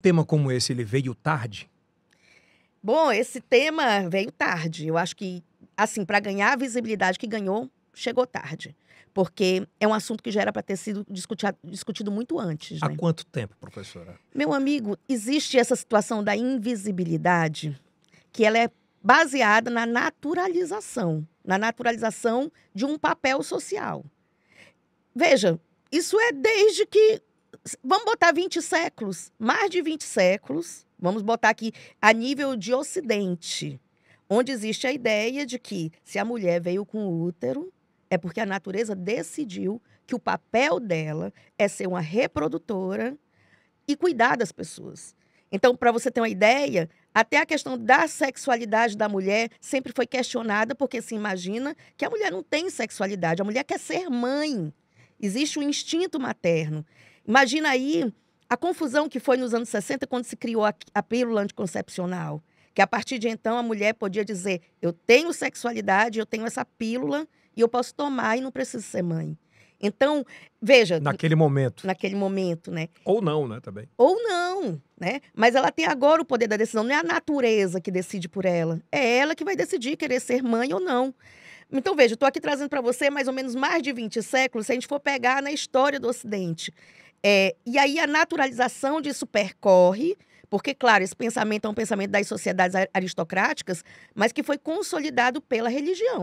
tema como esse ele veio tarde? Bom, esse tema veio tarde. Eu acho que, assim, para ganhar a visibilidade que ganhou, chegou tarde. Porque é um assunto que já era para ter sido discutido, discutido muito antes. Há né? quanto tempo, professora? Meu amigo, existe essa situação da invisibilidade, que ela é baseada na naturalização na naturalização de um papel social. Veja, isso é desde que vamos botar 20 séculos, mais de 20 séculos, vamos botar aqui a nível de Ocidente, onde existe a ideia de que se a mulher veio com o útero, é porque a natureza decidiu que o papel dela é ser uma reprodutora e cuidar das pessoas. Então, para você ter uma ideia, até a questão da sexualidade da mulher sempre foi questionada, porque se imagina que a mulher não tem sexualidade, a mulher quer ser mãe. Existe o um instinto materno. Imagina aí a confusão que foi nos anos 60 quando se criou a, a pílula anticoncepcional. Que a partir de então a mulher podia dizer: eu tenho sexualidade, eu tenho essa pílula e eu posso tomar e não preciso ser mãe. Então, veja. Naquele momento. Naquele momento, né? Ou não, né, também. Ou não, né? Mas ela tem agora o poder da decisão. Não é a natureza que decide por ela. É ela que vai decidir querer ser mãe ou não. Então, veja, estou aqui trazendo para você mais ou menos mais de 20 séculos, se a gente for pegar na história do Ocidente. É, e aí a naturalização disso percorre, porque, claro, esse pensamento é um pensamento das sociedades aristocráticas, mas que foi consolidado pela religião.